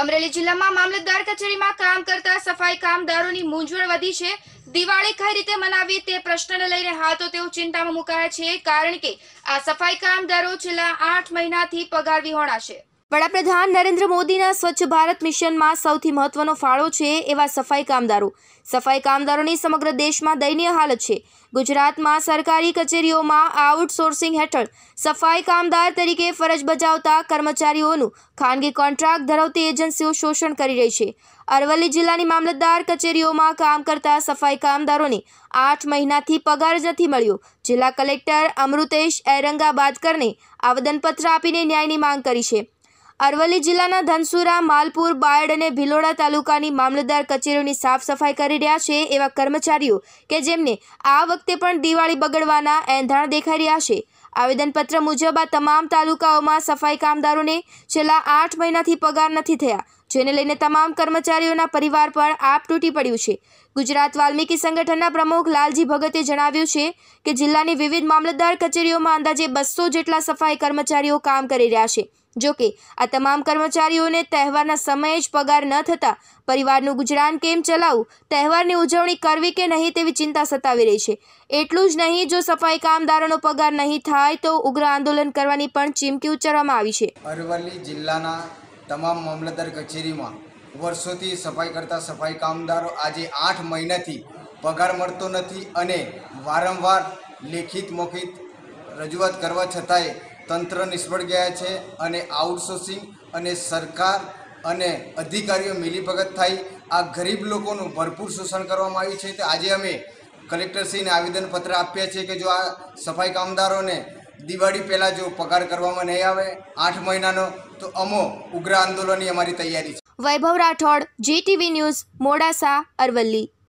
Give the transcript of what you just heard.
અમરેલી જિલ્લામાં મામલતદાર કચેરીમાં કામ કરતા સફાઈ કામદારોની મૂંઝવણ વધી છે દિવાળી કઈ રીતે મનાવી તે પ્રશ્નને લઈને હાલ તો તેઓ ચિંતામાં મુકાયા છે કારણ કે આ સફાઈ કામદારો છેલ્લા આઠ મહિનાથી પગાર વિહોણા છે વડાપ્રધાન નરેન્દ્ર મોદીના સ્વચ્છ ભારત મિશનમાં સૌથી મહત્વનો ફાળો છે એવા સફાઈ કામદારો સફાઈ કામદારોની સમગ્ર દેશમાં દયનીય હાલત છે ગુજરાતમાં સરકારી કચેરીઓમાં આઉટસોર્સિંગ હેઠળ સફાઈ કામદાર તરીકે ફરજ બજાવતા કર્મચારીઓનું ખાનગી કોન્ટ્રાક્ટ ધરાવતી એજન્સીઓ શોષણ કરી રહી છે અરવલ્લી જિલ્લાની મામલતદાર કચેરીઓમાં કામ કરતા સફાઈ કામદારોને આઠ મહિનાથી પગાર જ નથી મળ્યો જિલ્લા કલેક્ટર અમૃતેશ એરંગાબાદકરને આવેદનપત્ર આપીને ન્યાયની માંગ કરી છે અરવલ્લી જિલ્લાના ધનસુરા માલપુર બાયડ અને ભિલોડા તાલુકાની મામલતદાર કચેરીઓની સાફ સફાઈ કરી રહ્યા છે એવા કર્મચારીઓ કે જેમને આ વખતે પણ દિવાળી બગડવાના એંધાણ દેખાઈ રહ્યા છે આવેદનપત્ર મુજબ આ તમામ તાલુકાઓમાં સફાઈ કામદારોને છેલ્લા આઠ મહિનાથી પગાર નથી થયા જેને લઈને તમામ કર્મચારીઓના પરિવાર પર આપ તૂટી પડ્યું છે ગુજરાત વાલ્મીકી સંગઠનના પ્રમુખ લાલજી ભગતે જણાવ્યું છે કે જિલ્લાની વિવિધ મામલતદાર કચેરીઓમાં અંદાજે બસો જેટલા સફાઈ કર્મચારીઓ કામ કરી રહ્યા છે જોકે આ તમામ કર્મચારીઓને તહેવારના સમયે જ પગાર ન થતા પરિવારનું ગુજરાન કેમ ચલાવવું તહેવારની ઉજવણી કરવી કે નહીં તેવી ચિંતા સતાવી રહી છે એટલું જ નહીં જો સફાઈ કામદારોનો પગાર નહીં થાય તો ઉગ્ર આંદોલન કરવાની પણ ચીમકી ઉચ્ચારવામાં આવી છે અરવલ્લી જિલ્લાના તમામ મામલતદાર કચેરીમાં વર્ષોથી સફાઈ કરતા સફાઈ કામદારો આજે આઠ મહિનાથી પગાર મળતો નથી અને વારંવાર લેખિત મોખિત રજૂઆત કરવા છતાંય તંત્ર નિષ્ફળ ગયા છે અને આઉટસોર્સિંગ અને સરકાર અને અધિકારીઓ મિલીભગત થાય આ ગરીબ લોકોનું ભરપૂર શોષણ કરવામાં આવ્યું છે તો આજે અમે કલેક્ટરશ્રીને આવેદનપત્ર આપ્યા છે કે જો આ સફાઈ કામદારોને દિવાળી પહેલાં જો પગાર કરવામાં નહીં આવે આઠ મહિનાનો તો અમો ઉગ્ર આંદોલનની અમારી તૈયારી છે વૈભવ રાઠોડ જીટીવી ન્યૂઝ મોડાસા અરવલ્લી